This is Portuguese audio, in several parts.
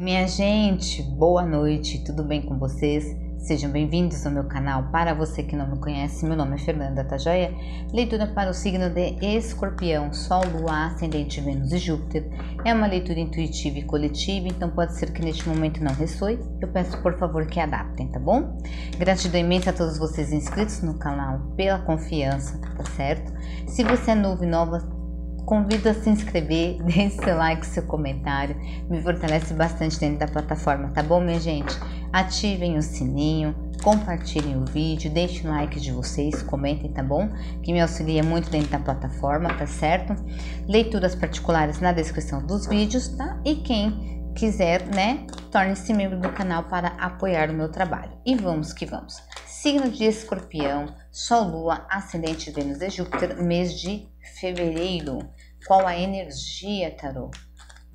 Minha gente, boa noite, tudo bem com vocês? Sejam bem-vindos ao meu canal. Para você que não me conhece, meu nome é Fernanda Tajoia. Tá leitura para o signo de Escorpião, Sol, Lua, Ascendente, Vênus e Júpiter. É uma leitura intuitiva e coletiva, então pode ser que neste momento não ressoe. Eu peço por favor que adaptem, tá bom? Gratidão imensa a todos vocês inscritos no canal pela confiança, tá certo? Se você é novo e nova, Convido a se inscrever, deixe seu like, seu comentário, me fortalece bastante dentro da plataforma, tá bom, minha gente? Ativem o sininho, compartilhem o vídeo, deixem o like de vocês, comentem, tá bom? Que me auxilia muito dentro da plataforma, tá certo? Leituras particulares na descrição dos vídeos, tá? E quem quiser, né, torne-se membro do canal para apoiar o meu trabalho. E vamos que vamos. Signo de Escorpião, Sol, Lua, Ascendente Vênus e Júpiter, mês de fevereiro. Qual a energia, tarô?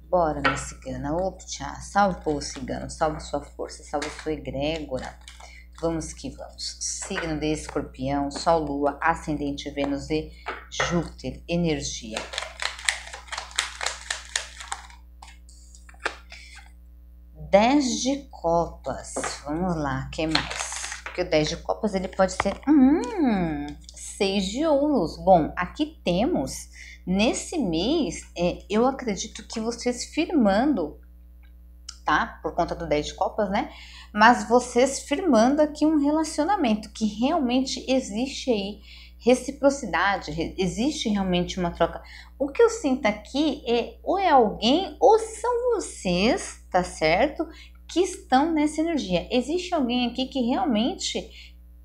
Bora, minha cigana. Optcha, Salve, o cigano, Salve sua força, Salve sua egrégora. Vamos que vamos. Signo de escorpião, Sol, Lua, Ascendente, Vênus e Júpiter, energia. Dez de copas. Vamos lá, que mais? Porque o dez de copas ele pode ser. Hum, 6 de ouros. Bom, aqui temos, nesse mês, é, eu acredito que vocês firmando, tá? Por conta do 10 de copas, né? Mas vocês firmando aqui um relacionamento que realmente existe aí reciprocidade, existe realmente uma troca. O que eu sinto aqui é ou é alguém ou são vocês, tá certo? Que estão nessa energia. Existe alguém aqui que realmente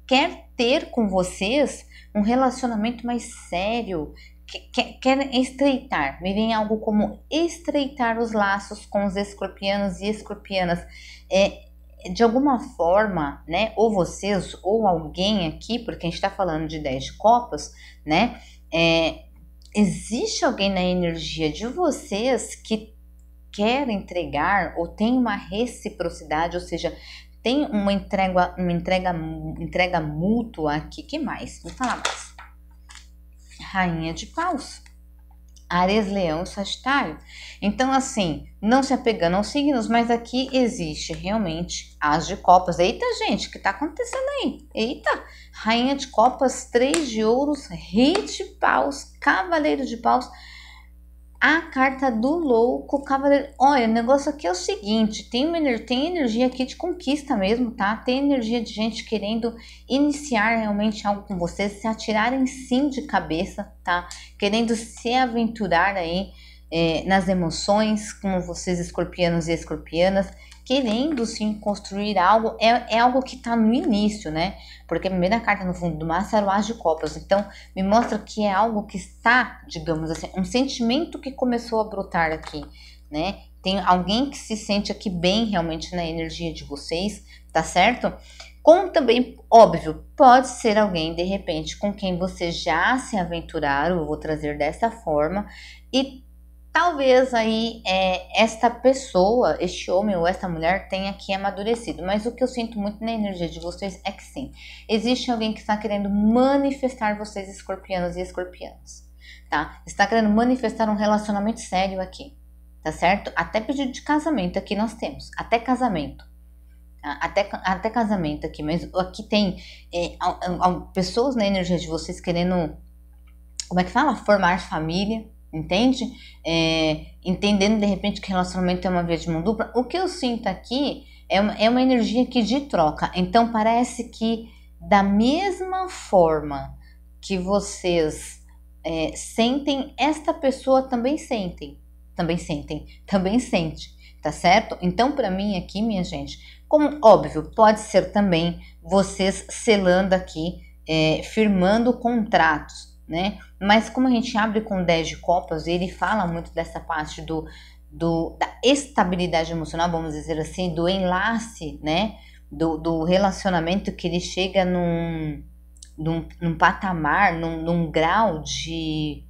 quer ter com vocês um relacionamento mais sério, quer, quer estreitar, vivem algo como estreitar os laços com os escorpianos e escorpianas. É, de alguma forma, né, ou vocês ou alguém aqui, porque a gente está falando de 10 copas, né, é, existe alguém na energia de vocês que quer entregar ou tem uma reciprocidade, ou seja, tem uma entrega, uma entrega, entrega mútua aqui. que mais? Vou falar mais. Rainha de paus. Ares, Leão e Sagitário. Então, assim, não se apegando aos signos, mas aqui existe realmente as de Copas. Eita, gente, o que tá acontecendo aí? Eita, Rainha de Copas, Três de Ouros, Rei de Paus, Cavaleiro de Paus a carta do louco cavaleiro. Olha, o negócio aqui é o seguinte: tem, uma, tem energia aqui de conquista mesmo, tá? Tem energia de gente querendo iniciar realmente algo com você, se atirarem sim de cabeça, tá? Querendo se aventurar aí é, nas emoções, como vocês escorpianos e escorpianas, querendo sim construir algo, é, é algo que está no início, né? Porque a primeira carta no fundo do maço era o As de Copas, então me mostra que é algo que está, digamos assim, um sentimento que começou a brotar aqui, né? Tem alguém que se sente aqui bem realmente na energia de vocês, tá certo? Como também, óbvio, pode ser alguém de repente com quem vocês já se aventuraram, eu vou trazer dessa forma, e Talvez aí é, esta pessoa, este homem ou esta mulher tenha aqui amadurecido, mas o que eu sinto muito na energia de vocês é que sim, existe alguém que está querendo manifestar vocês escorpianos e escorpianas, tá? Está querendo manifestar um relacionamento sério aqui, tá certo? Até pedido de casamento aqui nós temos, até casamento, tá? até, até casamento aqui, mas aqui tem é, a, a, pessoas na energia de vocês querendo, como é que fala? Formar família, entende? É, entendendo de repente que relacionamento é uma via de mão dupla, o que eu sinto aqui é uma, é uma energia aqui de troca. Então parece que da mesma forma que vocês é, sentem, esta pessoa também sentem, também sentem, também sente, tá certo? Então para mim aqui, minha gente, como óbvio, pode ser também vocês selando aqui, é, firmando contratos né? Mas como a gente abre com 10 de copas, ele fala muito dessa parte do, do da estabilidade emocional, vamos dizer assim, do enlace, né? Do, do relacionamento que ele chega num, num, num patamar, num, num grau de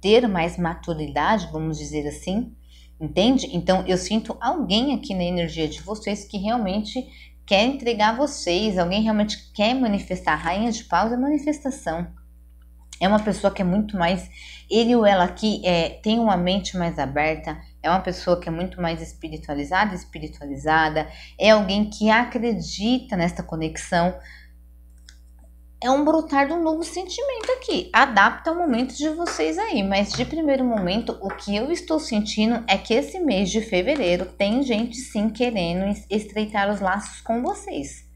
ter mais maturidade, vamos dizer assim, entende? Então eu sinto alguém aqui na energia de vocês que realmente quer entregar vocês, alguém realmente quer manifestar. A rainha de paus é manifestação é uma pessoa que é muito mais. Ele ou ela aqui é, tem uma mente mais aberta, é uma pessoa que é muito mais espiritualizada, espiritualizada, é alguém que acredita nesta conexão. É um brotar de um novo sentimento aqui. Adapta o momento de vocês aí, mas de primeiro momento, o que eu estou sentindo é que esse mês de fevereiro tem gente sim querendo estreitar os laços com vocês.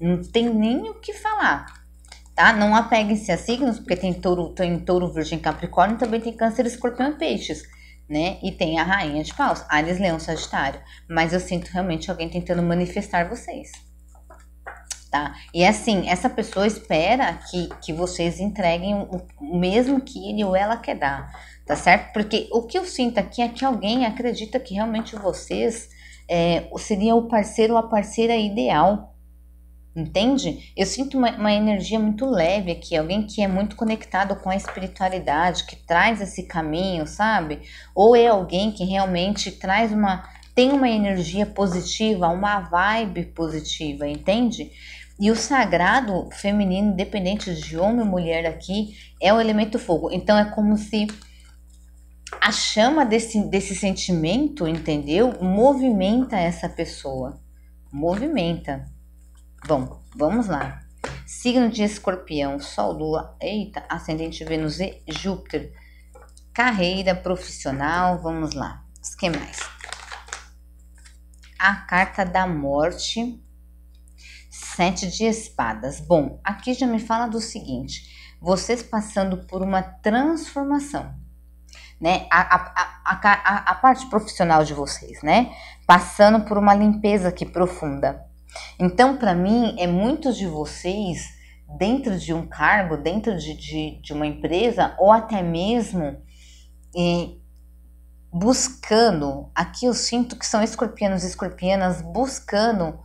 Não tem nem o que falar tá? Não apeguem-se a signos, porque tem touro, tem touro, virgem, capricórnio, também tem câncer, escorpião e peixes, né? E tem a rainha de paus, Ares, leão, sagitário. Mas eu sinto realmente alguém tentando manifestar vocês. Tá? E é assim, essa pessoa espera que, que vocês entreguem o, mesmo que ele ou ela quer dar, tá certo? Porque o que eu sinto aqui é que alguém acredita que realmente vocês é, seria o parceiro ou a parceira ideal, Entende? Eu sinto uma, uma, energia muito leve aqui, alguém que é muito conectado com a espiritualidade, que traz esse caminho, sabe? Ou é alguém que realmente traz uma. tem uma energia positiva, uma vibe positiva, entende? E o sagrado feminino, independente de homem ou mulher aqui, é o elemento fogo. Então é como se a chama desse, desse sentimento, entendeu? Movimenta essa pessoa. Movimenta. Bom, vamos lá. Signo de escorpião, sol, lua, eita, ascendente Vênus e Júpiter. Carreira profissional, vamos lá. O que mais? A carta da morte, sete de espadas. Bom, aqui já me fala do seguinte: vocês passando por uma transformação, né? A, a, a, a, a parte profissional de vocês, né? Passando por uma limpeza aqui profunda então, para mim, é muitos de vocês dentro de um cargo, dentro de, de, de uma empresa, ou até mesmo e, buscando, aqui eu sinto que são escorpianos e escorpianas buscando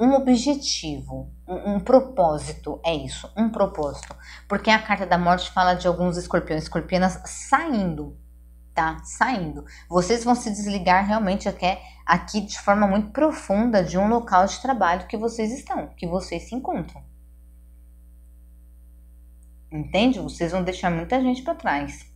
um objetivo, um, um, propósito, é isso, um propósito. Porque a carta da morte fala de alguns escorpiões, escorpianas saindo, tá? Saindo. Vocês vão se desligar realmente até aqui de forma muito profunda de um local de trabalho que vocês estão, que vocês se encontram. Entende? Vocês vão deixar muita gente para trás.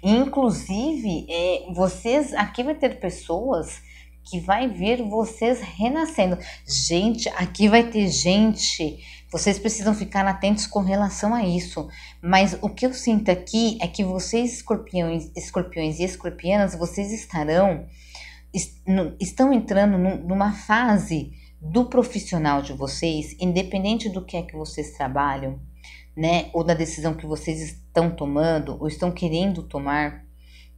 inclusive, é, vocês aqui vai ter pessoas que vai ver vocês renascendo. Gente, aqui vai ter gente. Vocês precisam ficar atentos com relação a isso. Mas o que eu sinto aqui é que vocês, escorpiões, escorpiões e escorpianas, vocês estarão estão entrando numa fase do profissional de vocês, independente do que é que vocês trabalham, né, ou da decisão que vocês estão tomando ou estão querendo tomar,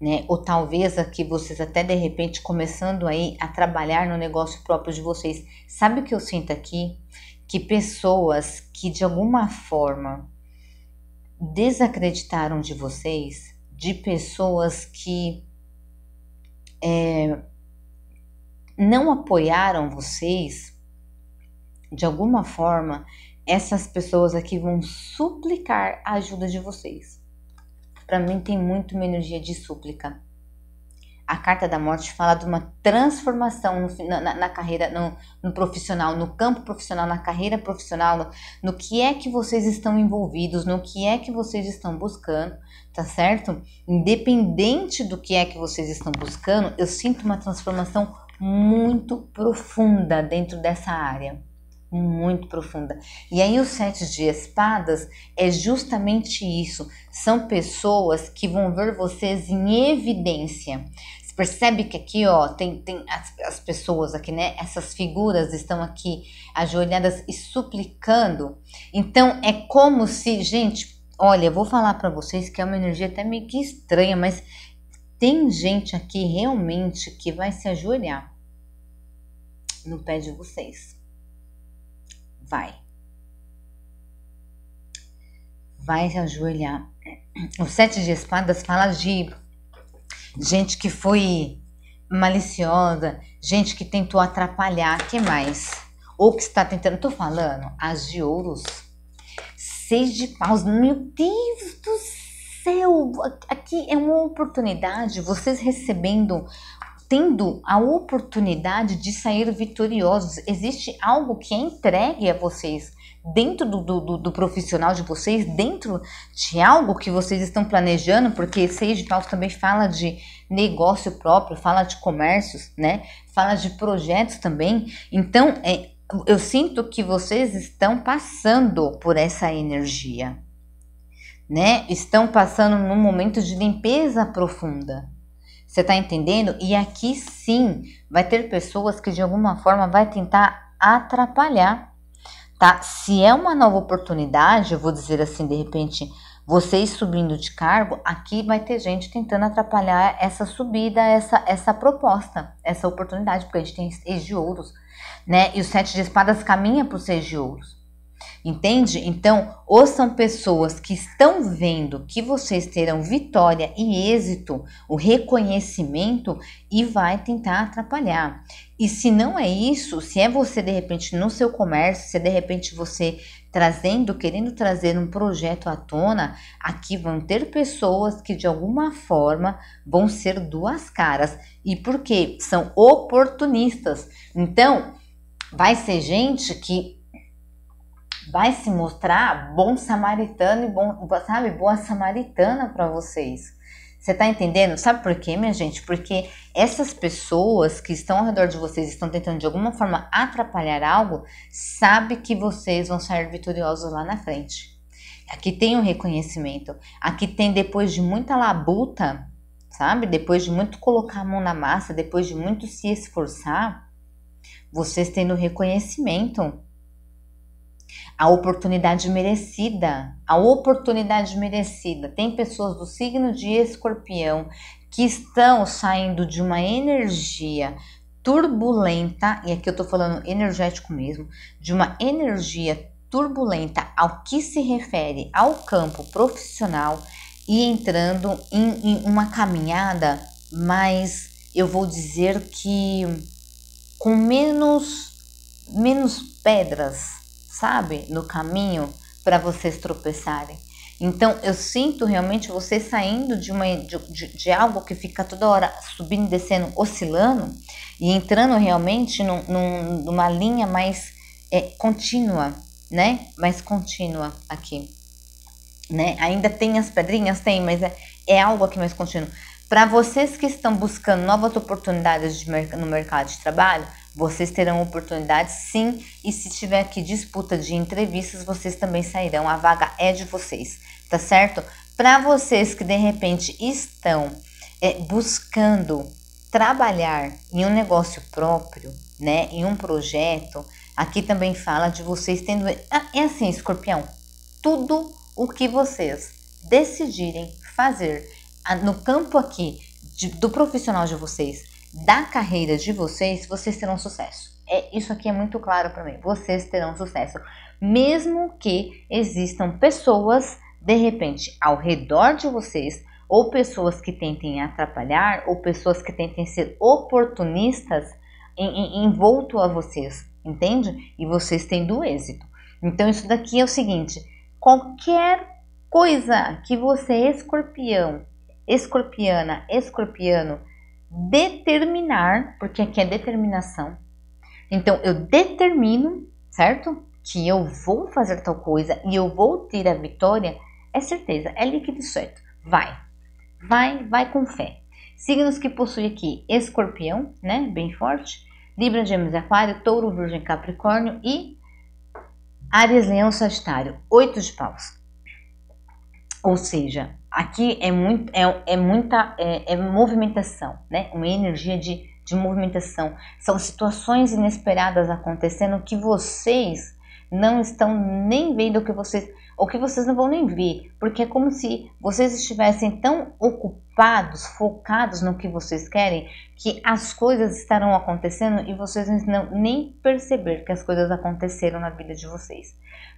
né, ou talvez aqui vocês até de repente começando aí a trabalhar no negócio próprio de vocês. Sabe o que eu sinto aqui? Que pessoas que de alguma forma desacreditaram de vocês, de pessoas que é, não apoiaram vocês, de alguma forma, essas pessoas aqui vão suplicar a ajuda de vocês. Para mim tem muito uma energia de súplica. A carta da morte fala de uma transformação no, na, na, carreira, no, no, profissional, no campo profissional, na carreira profissional, no, no que é que vocês estão envolvidos, no que é que vocês estão buscando, tá certo? Independente do que é que vocês estão buscando, eu sinto uma transformação muito profunda dentro dessa área, muito profunda. E aí os sete de espadas é justamente isso. São pessoas que vão ver vocês em evidência. Você percebe que aqui, ó, tem, tem as, as pessoas aqui, né? Essas figuras estão aqui ajoelhadas e suplicando. Então é como se, gente, olha, eu vou falar para vocês que é uma energia até meio que estranha, mas tem gente aqui realmente que vai se ajoelhar no pé de vocês. Vai. Vai se ajoelhar. O sete de espadas fala de gente que foi maliciosa, gente que tentou atrapalhar, que mais? Ou que está tentando, tô falando, as de ouros, seis de paus, meu Deus do céu seu, aqui é uma oportunidade, vocês recebendo, tendo a oportunidade de sair vitoriosos. Existe algo que é entregue a vocês dentro do, do, do, profissional de vocês, dentro de algo que vocês estão planejando, porque de paus também fala de negócio próprio, fala de comércios, né? Fala de projetos também. Então, é, eu sinto que vocês estão passando por essa energia né, estão passando num momento de limpeza profunda. Você está entendendo? E aqui sim vai ter pessoas que de alguma forma vai tentar atrapalhar, tá? Se é uma nova oportunidade, eu vou dizer assim, de repente, vocês subindo de cargo, aqui vai ter gente tentando atrapalhar essa subida, essa, essa proposta, essa oportunidade, porque a gente tem seis de ouros, né? E o sete de espadas caminha para o seis de ouros. Entende? Então, ou são pessoas que estão vendo que vocês terão vitória e êxito, o reconhecimento e vai tentar atrapalhar. E se não é isso, se é você de repente no seu comércio, se é de repente você trazendo, querendo trazer um projeto à tona, aqui vão ter pessoas que de alguma forma vão ser duas caras. E por quê? São oportunistas. Então, vai ser gente que vai se mostrar bom samaritano e bom, sabe, boa samaritana para vocês. Você tá entendendo? Sabe por quê, minha gente? Porque essas pessoas que estão ao redor de vocês, estão tentando de alguma forma atrapalhar algo, sabe que vocês vão sair vitoriosos lá na frente. Aqui tem um reconhecimento. Aqui tem depois de muita labuta, sabe? Depois de muito colocar a mão na massa, depois de muito se esforçar, vocês tendo reconhecimento a oportunidade merecida, a oportunidade merecida. Tem pessoas do signo de escorpião que estão saindo de uma energia turbulenta, e aqui eu tô falando energético mesmo, de uma energia turbulenta ao que se refere ao campo profissional e entrando em, em uma caminhada mais, eu vou dizer que com menos menos pedras, sabe, no caminho para vocês tropeçarem. Então eu sinto realmente vocês saindo de, uma, de, de, algo que fica toda hora subindo, descendo, oscilando e entrando realmente num, num, numa linha mais é, contínua, né? Mais contínua aqui, né? Ainda tem as pedrinhas, tem, mas é, é algo aqui mais contínuo. Para vocês que estão buscando novas oportunidades de, no mercado de trabalho, vocês terão oportunidade sim, e se tiver aqui disputa de entrevistas, vocês também sairão. A vaga é de vocês, tá certo? Para vocês que de repente estão é, buscando trabalhar em um negócio próprio, né, em um projeto, aqui também fala de vocês tendo. Ah, é assim, escorpião, tudo o que vocês decidirem fazer no campo aqui de, do profissional de vocês da carreira de vocês, vocês terão sucesso. É, isso aqui é muito claro para mim. Vocês terão sucesso, mesmo que existam pessoas de repente ao redor de vocês ou pessoas que tentem atrapalhar ou pessoas que tentem ser oportunistas em, em, envolto a vocês, entende? E vocês tendo êxito. Então isso daqui é o seguinte, qualquer coisa que você escorpião, escorpiana, escorpiano determinar, porque aqui é determinação. Então eu determino, certo? Que eu vou fazer tal coisa e eu vou ter a vitória, é certeza, é líquido e certo. Vai, vai, vai com fé. Signos que possui aqui escorpião, né? Bem forte. Libra, Gêmeos, Aquário, Touro, Virgem, Capricórnio e Ares, Leão, Sagitário. Oito de paus. Ou seja, aqui é, muito, é, é muita é, é, movimentação, né? Uma energia de, de movimentação. São situações inesperadas acontecendo que vocês não estão nem vendo que vocês ou que vocês não vão nem ver, porque é como se vocês estivessem tão ocupados, focados no que vocês querem, que as coisas estarão acontecendo e vocês não nem perceber que as coisas aconteceram na vida de vocês.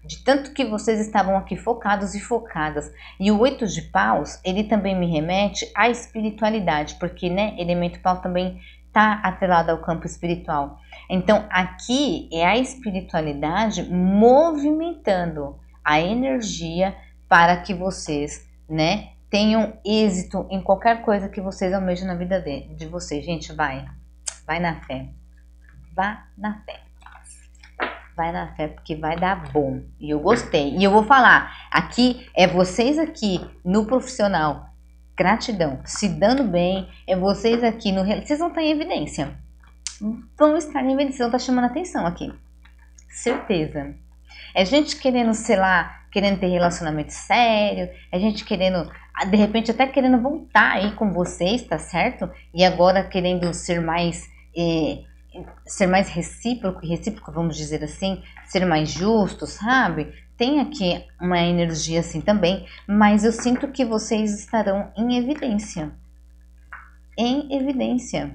De tanto que vocês estavam aqui focados e focadas. E o oito de paus, ele também me remete à espiritualidade, porque, né, elemento pau também está atrelado ao campo espiritual. Então, aqui é a espiritualidade movimentando a energia para que vocês, né, tenham êxito em qualquer coisa que vocês almejam na vida de, de vocês. Gente, vai, vai na fé, vá na fé. Vai na fé porque vai dar bom. E eu gostei. E eu vou falar, aqui é vocês aqui no profissional, gratidão, se dando bem, é vocês aqui no. Vocês vão estar em evidência. Vão estar em evidência, vão estar chamando atenção aqui. Certeza. É gente querendo, sei lá, querendo ter relacionamento sério, é gente querendo, ah, de repente até querendo voltar aí com vocês, tá certo? E agora querendo ser mais. Eh, ser mais recíproco, recíproco, vamos dizer assim, ser mais justo, sabe? Tem aqui uma energia assim também, mas eu sinto que vocês estarão em evidência. Em evidência.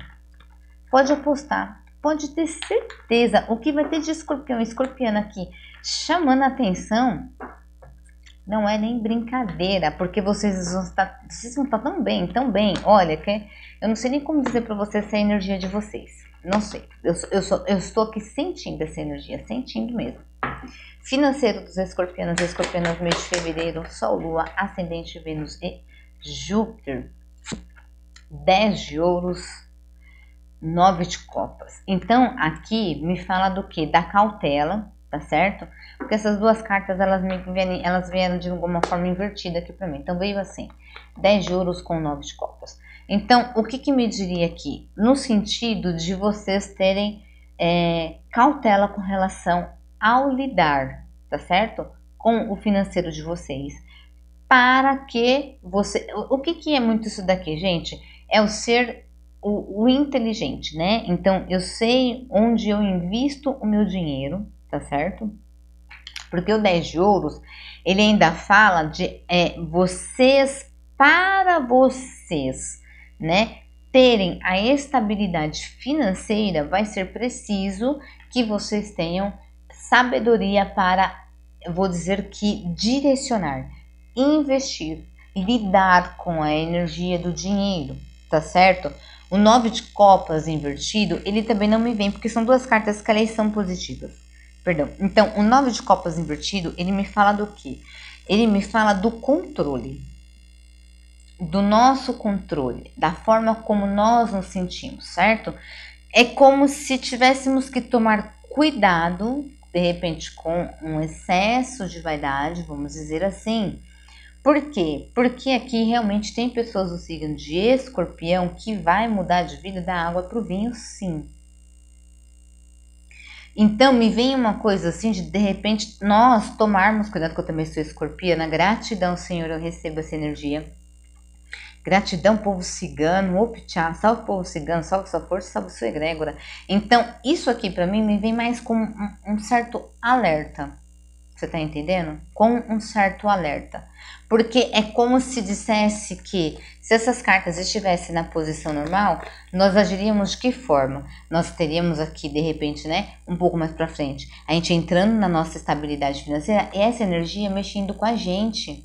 Pode apostar, pode ter certeza. O que vai ter de escorpião, escorpiana aqui chamando a atenção não é nem brincadeira, porque vocês vão estar, vocês vão estar tão bem, tão bem. Olha, que eu não sei nem como dizer para vocês essa é energia de vocês. Não sei. Eu, eu, sou, eu estou aqui sentindo essa energia, sentindo mesmo. Financeiro dos escorpianos e escorpianos, mês de fevereiro, Sol, Lua, Ascendente, Vênus e Júpiter. 10 de ouros, 9 de copas. Então, aqui me fala do que? Da cautela, tá certo? Porque essas duas cartas, elas, me vieram, elas vieram de alguma forma invertida aqui para mim. Então, veio assim, 10 de ouros com 9 de copas. Então, o que, que me diria aqui? No sentido de vocês terem é, cautela com relação ao lidar, tá certo? Com o financeiro de vocês. Para que você... O que, que é muito isso daqui, gente? É o ser o, o inteligente, né? Então, eu sei onde eu invisto o meu dinheiro, tá certo? Porque o 10 de ouros, ele ainda fala de é, vocês para vocês, né? Terem a estabilidade financeira vai ser preciso que vocês tenham sabedoria para, vou dizer que direcionar, investir, lidar com a energia do dinheiro, tá certo? O 9 de copas invertido, ele também não me vem, porque são duas cartas que elas são positivas. Perdão. Então, o nove de copas invertido, ele me fala do quê? Ele me fala do controle, do nosso controle, da forma como nós nos sentimos, certo? É como se tivéssemos que tomar cuidado, de repente, com um excesso de vaidade, vamos dizer assim. Por quê? Porque aqui realmente tem pessoas do signo de escorpião que vai mudar de vida da água para o vinho, sim. Então me vem uma coisa assim de de repente nós tomarmos cuidado que eu também sou escorpiana, gratidão, Senhor, eu recebo essa energia. Gratidão, povo cigano, optchá, salve povo cigano, salve sua força, salve sua egrégora. Então, isso aqui para mim me vem mais com um, um certo alerta. Você tá entendendo? Com um certo alerta. Porque é como se dissesse que se essas cartas estivessem na posição normal, nós agiríamos de que forma? Nós teríamos aqui, de repente, né, um pouco mais para frente, a gente entrando na nossa estabilidade financeira e essa energia mexendo com a gente.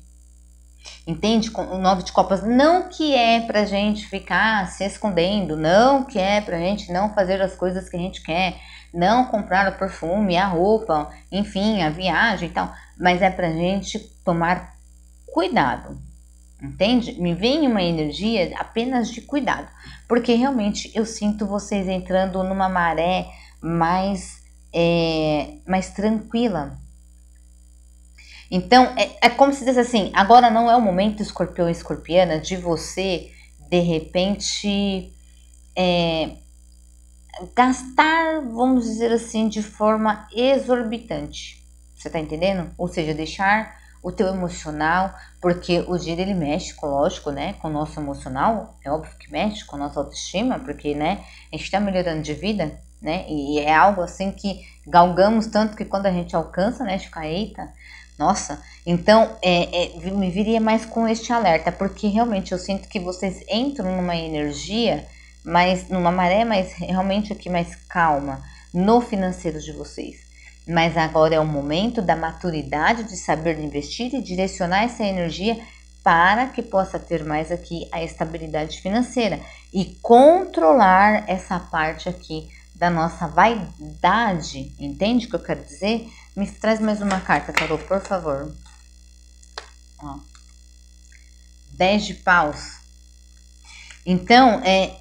Entende? O nove de copas não que é pra gente ficar se escondendo, não que é pra gente não fazer as coisas que a gente quer, não comprar o perfume, a roupa, enfim, a viagem e tal, mas é pra gente tomar cuidado, entende? Me vem uma energia apenas de cuidado, porque realmente eu sinto vocês entrando numa maré mais, é, mais tranquila. Então, é, é como se diz assim: agora não é o momento, escorpião e escorpiana, de você de repente é, gastar, vamos dizer assim, de forma exorbitante. Você tá entendendo? Ou seja, deixar o teu emocional, porque o dia ele mexe, lógico, né, com o nosso emocional, é óbvio que mexe com a nossa autoestima, porque, né, a gente está melhorando de vida, né, e é algo assim que galgamos tanto que quando a gente alcança, né, a gente fica, eita, nossa, então é, é, me viria mais com este alerta, porque realmente eu sinto que vocês entram numa energia, mas numa maré, mas realmente aqui mais calma no financeiro de vocês. Mas agora é o momento da maturidade de saber investir e direcionar essa energia para que possa ter mais aqui a estabilidade financeira e controlar essa parte aqui da nossa vaidade, entende o que eu quero dizer? Me traz mais uma carta, Carol, por favor. Ó. Dez de paus. Então, é,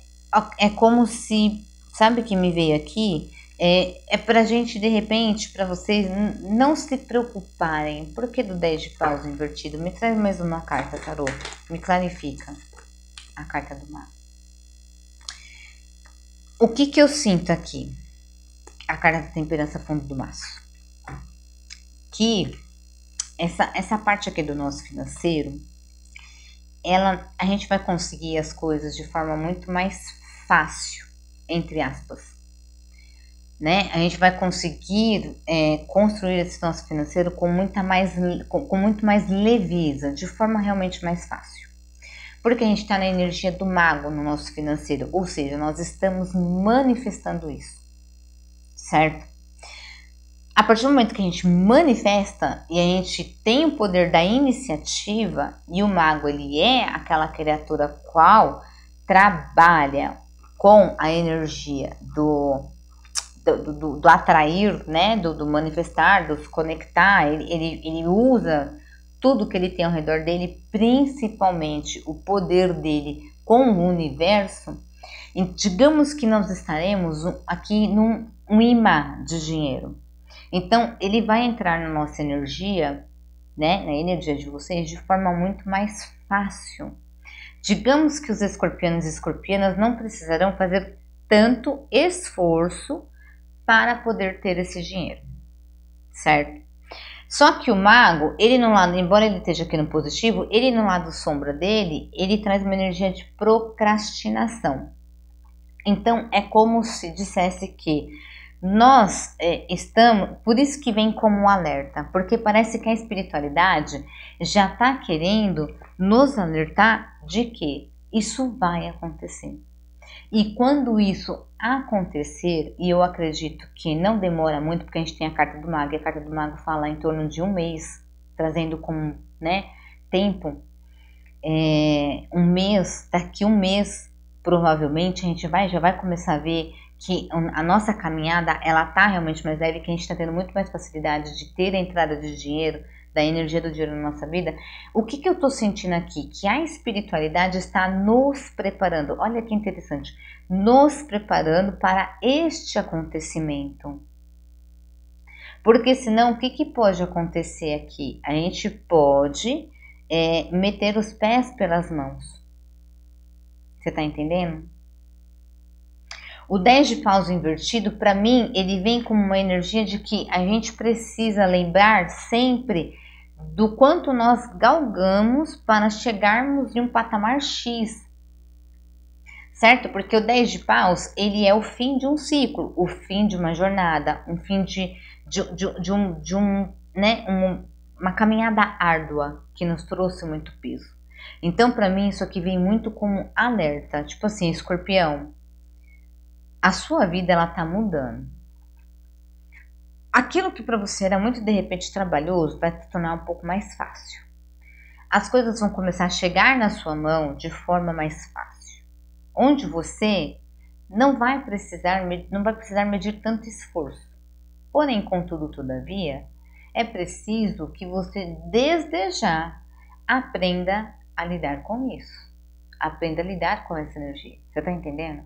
é como se, sabe que me veio aqui? É, é para gente, de repente, para vocês não se preocuparem. Por que do 10 de paus invertido? Me traz mais uma carta, Tarô. Me clarifica a carta do mapa. O que, que eu sinto aqui? A carta da temperança fundo do maço. Que essa, essa parte aqui do nosso financeiro, ela, a gente vai conseguir as coisas de forma muito mais fácil, entre aspas né? A gente vai conseguir é, construir esse nosso financeiro com, muita mais, com, com muito mais leveza, de forma realmente mais fácil. Porque a gente está na energia do mago no nosso financeiro, ou seja, nós estamos manifestando isso, certo? A partir do momento que a gente manifesta e a gente tem o poder da iniciativa, e o mago ele é aquela criatura qual trabalha com a energia do do, do, do atrair, né? Do, do, manifestar, do se conectar, ele, ele, ele usa tudo que ele tem ao redor dele, principalmente o poder dele com o universo. E digamos que nós estaremos aqui num um imã de dinheiro. Então, ele vai entrar na nossa energia, né, na energia de vocês, de forma muito mais fácil. Digamos que os escorpianos e escorpianas não precisarão fazer tanto esforço para poder ter esse dinheiro, certo? Só que o mago, ele no lado, embora ele esteja aqui no positivo, ele no lado sombra dele, ele traz uma energia de procrastinação. Então é como se dissesse que nós é, estamos, por isso que vem como um alerta, porque parece que a espiritualidade já está querendo nos alertar de que isso vai acontecer. E quando isso acontecer, e eu acredito que não demora muito, porque a gente tem a carta do mago, e a carta do mago fala em torno de um mês, trazendo como né, tempo, é, um mês, daqui um mês, provavelmente, a gente vai, já vai começar a ver que a nossa caminhada, ela tá realmente mais leve, que a gente está tendo muito mais facilidade de ter a entrada de dinheiro, da energia do dinheiro na nossa vida, o que, que eu estou sentindo aqui? Que a espiritualidade está nos preparando. Olha que interessante nos preparando para este acontecimento. Porque senão o que, que pode acontecer aqui? A gente pode é, meter os pés pelas mãos. Você tá entendendo? O 10 de paus invertido, para mim, ele vem com uma energia de que a gente precisa lembrar sempre do quanto nós galgamos para chegarmos em um patamar X, certo? Porque o 10 de paus, ele é o fim de um ciclo, o fim de uma jornada, um fim de, de, de, de um, de um, né, um, uma caminhada árdua que nos trouxe muito peso. Então, para mim, isso aqui vem muito como alerta, tipo assim, escorpião, a sua vida, ela tá mudando. Aquilo que para você era muito, de repente, trabalhoso, vai se tornar um pouco mais fácil. As coisas vão começar a chegar na sua mão de forma mais fácil onde você não vai precisar não vai precisar medir tanto esforço. Porém, contudo, todavia, é preciso que você desde já aprenda a lidar com isso. Aprenda a lidar com essa energia. Você está entendendo?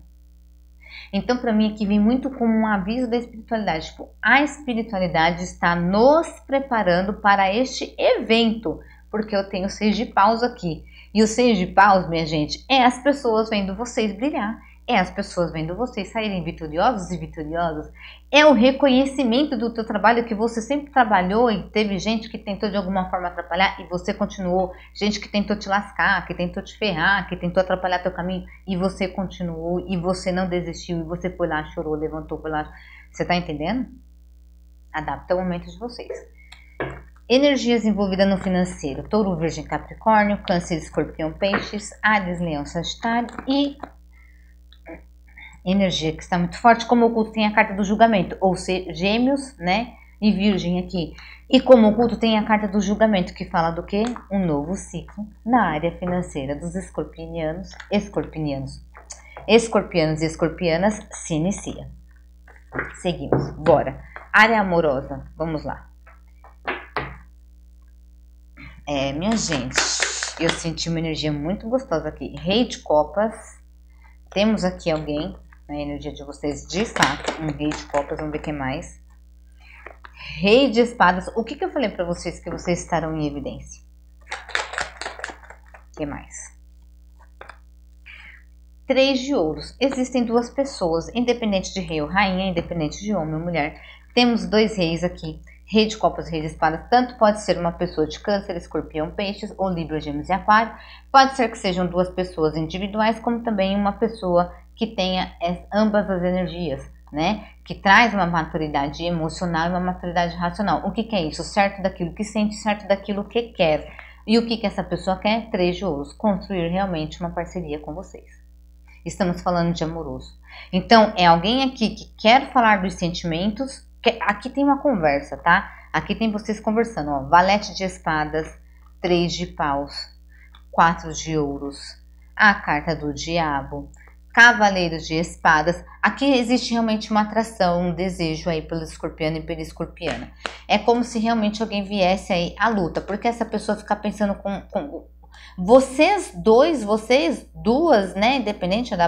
Então, para mim, aqui vem muito como um aviso da espiritualidade. Tipo, a espiritualidade está nos preparando para este evento, porque eu tenho seis de paus aqui. E o seis de paus, minha gente, é as pessoas vendo vocês brilhar, é as pessoas vendo vocês saírem vitoriosos e vitoriosas, é o reconhecimento do teu trabalho que você sempre trabalhou e teve gente que tentou de alguma forma atrapalhar e você continuou, gente que tentou te lascar, que tentou te ferrar, que tentou atrapalhar teu caminho e você continuou e você não desistiu e você foi lá, chorou, levantou, foi lá. Você tá entendendo? Adapta o momento de vocês. Energias envolvidas no financeiro: Touro, Virgem, Capricórnio, Câncer, Escorpião, Peixes, Ares, Leão, Sagitário e energia que está muito forte, como oculto tem a carta do julgamento, ou seja, Gêmeos, né? E Virgem aqui. E como oculto tem a carta do julgamento, que fala do que? Um novo ciclo na área financeira dos escorpianos, escorpianos, escorpianos e escorpianas se inicia. Seguimos, bora. Área amorosa, vamos lá. É, minha gente, eu senti uma energia muito gostosa aqui. Rei de copas. Temos aqui alguém na né, energia de vocês, de fato, um rei de copas, vamos ver o que mais. Rei de espadas. O que, que eu falei para vocês que vocês estarão em evidência? O que mais? Três de ouros. Existem duas pessoas, independente de rei ou rainha, independente de homem ou mulher. Temos dois reis aqui Rei de Copas, Rei de Espadas, tanto pode ser uma pessoa de Câncer, Escorpião, Peixes ou Libra, Gêmeos e Aquário. Pode ser que sejam duas pessoas individuais, como também uma pessoa que tenha ambas as energias, né? Que traz uma maturidade emocional e uma maturidade racional. O que, que é isso? Certo daquilo que sente, certo daquilo que quer. E o que, que essa pessoa quer? Três de ouros. Construir realmente uma parceria com vocês. Estamos falando de amoroso. Então, é alguém aqui que quer falar dos sentimentos, Aqui tem uma conversa, tá? Aqui tem vocês conversando, ó. Valete de espadas, três de paus, quatro de ouros, a carta do diabo, cavaleiros de espadas. Aqui existe realmente uma atração, um desejo aí pelo escorpião e pela escorpiana. É como se realmente alguém viesse aí à luta, porque essa pessoa fica pensando com, com vocês dois, vocês duas, né? Independente, da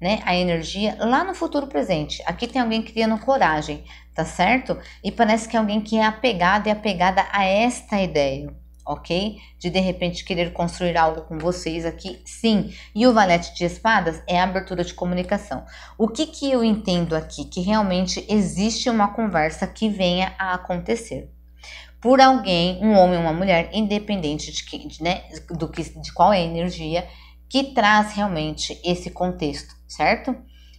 né, a energia lá no futuro presente. Aqui tem alguém criando coragem, tá certo? E parece que é alguém que é apegado e apegada a esta ideia ok? De de repente querer construir algo com vocês aqui, sim. E o valete de espadas é a abertura de comunicação. O que, que eu entendo aqui? Que realmente existe uma conversa que venha a acontecer por alguém, um homem ou uma mulher, independente de, que, de, né, do que, de qual é a energia, que traz realmente esse contexto, certo?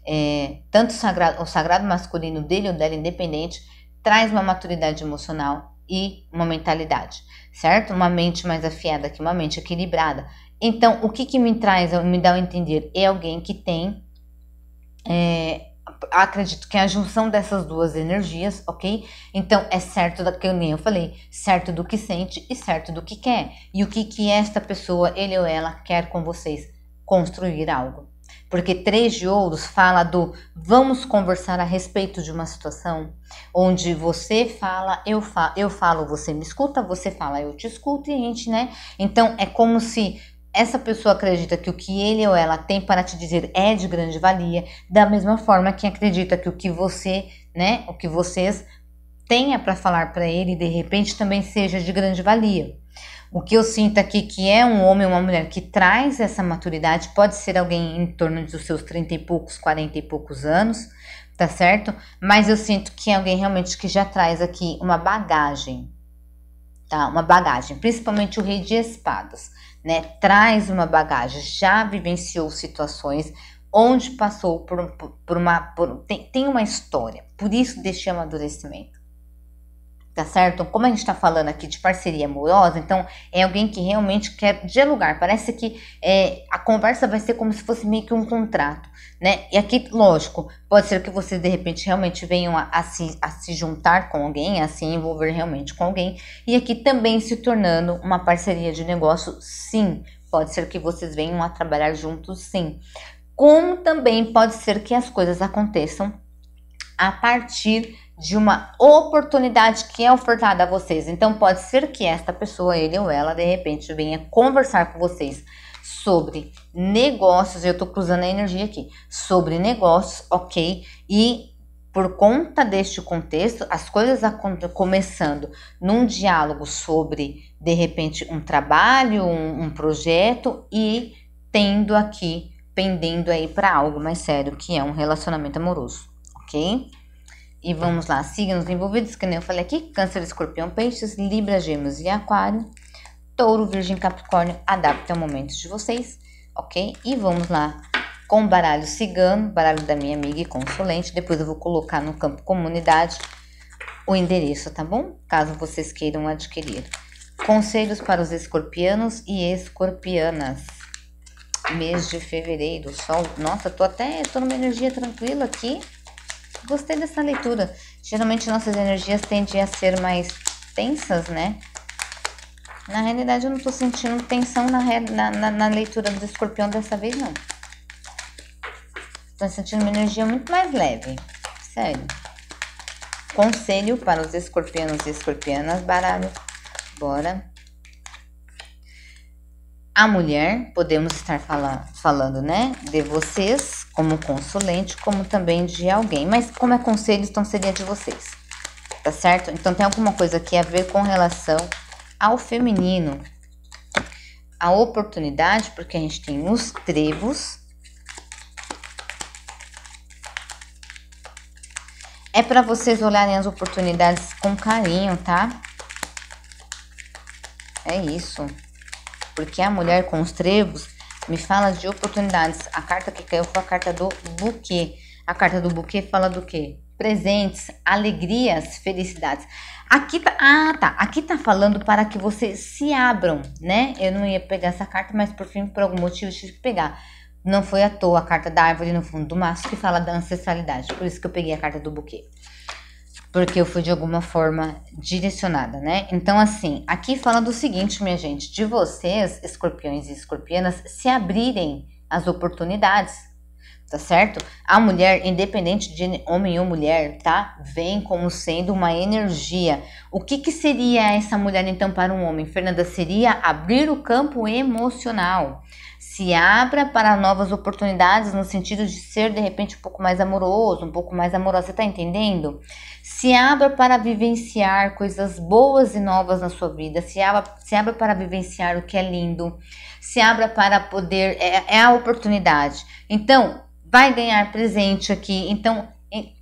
É, tanto o sagrado, o sagrado masculino dele ou dela independente traz uma maturidade emocional e uma mentalidade, certo? Uma mente mais afiada que uma mente equilibrada. Então, o que, que me traz, me dá a entender, é alguém que tem é, acredito que é a junção dessas duas energias, ok? Então é certo da que eu nem eu falei, certo do que sente e certo do que quer. E o que que esta pessoa, ele ou ela quer com vocês? Construir algo. Porque três de ouros fala do vamos conversar a respeito de uma situação onde você fala, eu fa eu falo, você me escuta, você fala, eu te escuto e a gente, né? Então é como se essa pessoa acredita que o que ele ou ela tem para te dizer é de grande valia, da mesma forma que acredita que o que você, né, o que vocês tenha para falar para ele, de repente também seja de grande valia. O que eu sinto aqui que é um homem ou uma mulher que traz essa maturidade, pode ser alguém em torno dos seus 30 e poucos, 40 e poucos anos, tá certo? Mas eu sinto que é alguém realmente que já traz aqui uma bagagem, tá? Uma bagagem, principalmente o rei de espadas né, traz uma bagagem, já vivenciou situações onde passou por, por, por uma. Por, tem, tem uma história, por isso deste amadurecimento tá certo? Como a gente está falando aqui de parceria amorosa, então é alguém que realmente quer dialogar. Parece que é, a conversa vai ser como se fosse meio que um contrato, né? E aqui, lógico, pode ser que vocês de repente realmente venham a, a, se, a se juntar com alguém, a se envolver realmente com alguém, e aqui também se tornando uma parceria de negócio, sim. Pode ser que vocês venham a trabalhar juntos, sim. Como também pode ser que as coisas aconteçam a partir de uma oportunidade que é ofertada a vocês. Então pode ser que esta pessoa, ele ou ela, de repente venha conversar com vocês sobre negócios. Eu estou cruzando a energia aqui sobre negócios, ok? E por conta deste contexto, as coisas começando num diálogo sobre de repente um trabalho, um, um projeto e tendo aqui pendendo aí para algo mais sério que é um relacionamento amoroso, ok? E vamos lá, signos envolvidos, que nem eu falei aqui: Câncer, Escorpião, Peixes, Libra, Gêmeos e Aquário. Touro, Virgem, Capricórnio, adapta o momento de vocês, ok? E vamos lá com baralho cigano, baralho da minha amiga e consulente. Depois eu vou colocar no campo comunidade o endereço, tá bom? Caso vocês queiram adquirir. Conselhos para os escorpianos e escorpianas. Mês de fevereiro, sol. Nossa, tô até tô numa energia tranquila aqui. Gostei dessa leitura. Geralmente nossas energias tendem a ser mais tensas, né? Na realidade, eu não tô sentindo tensão na, na, na leitura do escorpião dessa vez, não. Tô sentindo uma energia muito mais leve. Sério. Conselho para os escorpianos e escorpianas, baralho. Bora. A mulher, podemos estar fala falando, né? De vocês como consulente, como também de alguém. Mas como é conselho, então seria de vocês, tá certo? Então tem alguma coisa aqui a ver com relação ao feminino, a oportunidade, porque a gente tem os trevos. É para vocês olharem as oportunidades com carinho, tá? É isso. Porque a mulher com os trevos me fala de oportunidades. A carta que caiu foi a carta do buquê. A carta do buquê fala do quê? Presentes, alegrias, felicidades. Aqui tá, ah, tá. Aqui tá falando para que vocês se abram, né? Eu não ia pegar essa carta, mas por fim, por algum motivo, tive que pegar. Não foi à toa a carta da árvore no fundo do maço que fala da ancestralidade. Por isso que eu peguei a carta do buquê porque eu fui de alguma forma direcionada, né? Então, assim, aqui fala do seguinte, minha gente: de vocês, escorpiões e escorpianas, se abrirem as oportunidades, tá certo? A mulher, independente de homem ou mulher, tá? Vem como sendo uma energia. O que, que seria essa mulher, então, para um homem? Fernanda, seria abrir o campo emocional se abra para novas oportunidades no sentido de ser de repente um pouco mais amoroso, um pouco mais amorosa, você tá entendendo? Se abra para vivenciar coisas boas e novas na sua vida, se abra, se abra para vivenciar o que é lindo, se abra para poder, é, é a oportunidade. Então, vai ganhar presente aqui, então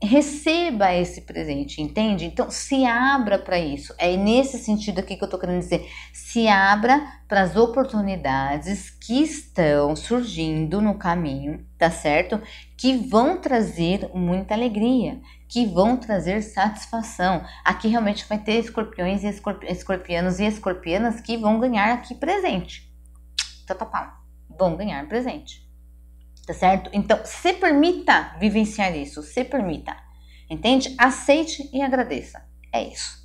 receba esse presente, entende? Então se abra para isso. É nesse sentido aqui que eu estou querendo dizer. Se abra para as oportunidades que estão surgindo no caminho, tá certo? Que vão trazer muita alegria, que vão trazer satisfação. Aqui realmente vai ter escorpiões e escorpi escorpianos e escorpianas que vão ganhar aqui presente. Tá, tá, tá. Vão ganhar presente tá certo? Então, se permita vivenciar isso, se permita, entende? Aceite e agradeça. É isso,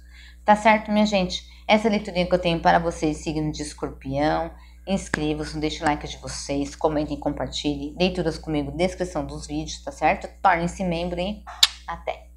tá certo, minha gente? Essa é leiturinha que eu tenho para vocês, signo de escorpião. inscreva se deixe o like de vocês, comentem, compartilhem, leituras comigo, descrição dos vídeos, tá certo? Tornem-se membro e até!